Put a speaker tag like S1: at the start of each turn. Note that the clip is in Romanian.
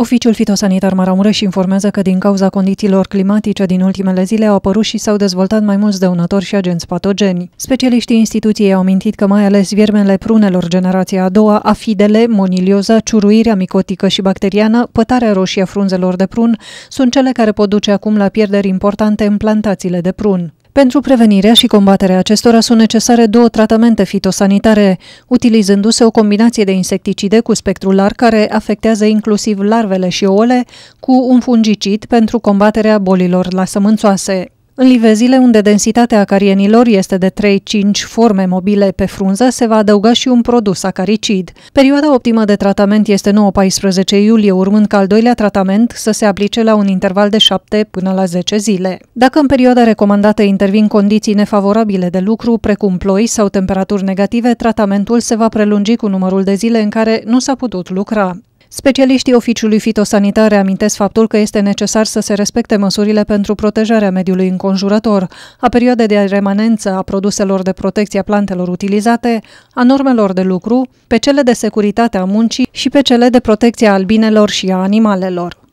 S1: Oficiul fitosanitar Maramureș informează că din cauza condițiilor climatice din ultimele zile au apărut și s-au dezvoltat mai mulți dăunători și agenți patogeni. Specialiștii instituției au mintit că mai ales viermele prunelor generația a doua, afidele, monilioza, ciuruirea micotică și bacteriană, pătarea roșie a frunzelor de prun, sunt cele care pot duce acum la pierderi importante în plantațiile de prun. Pentru prevenirea și combaterea acestora sunt necesare două tratamente fitosanitare, utilizându-se o combinație de insecticide cu spectru larg care afectează inclusiv larvele și ouăle, cu un fungicid pentru combaterea bolilor la sămânțoase. În livezile unde densitatea acarienilor este de 3-5 forme mobile pe frunză, se va adăuga și un produs acaricid. Perioada optimă de tratament este 9-14 iulie, urmând ca al doilea tratament să se aplice la un interval de 7 până la 10 zile. Dacă în perioada recomandată intervin condiții nefavorabile de lucru, precum ploi sau temperaturi negative, tratamentul se va prelungi cu numărul de zile în care nu s-a putut lucra. Specialiștii oficiului fitosanitar amintesc faptul că este necesar să se respecte măsurile pentru protejarea mediului înconjurător, a perioadei de remanență a produselor de protecție a plantelor utilizate, a normelor de lucru, pe cele de securitate a muncii și pe cele de protecție a albinelor și a animalelor.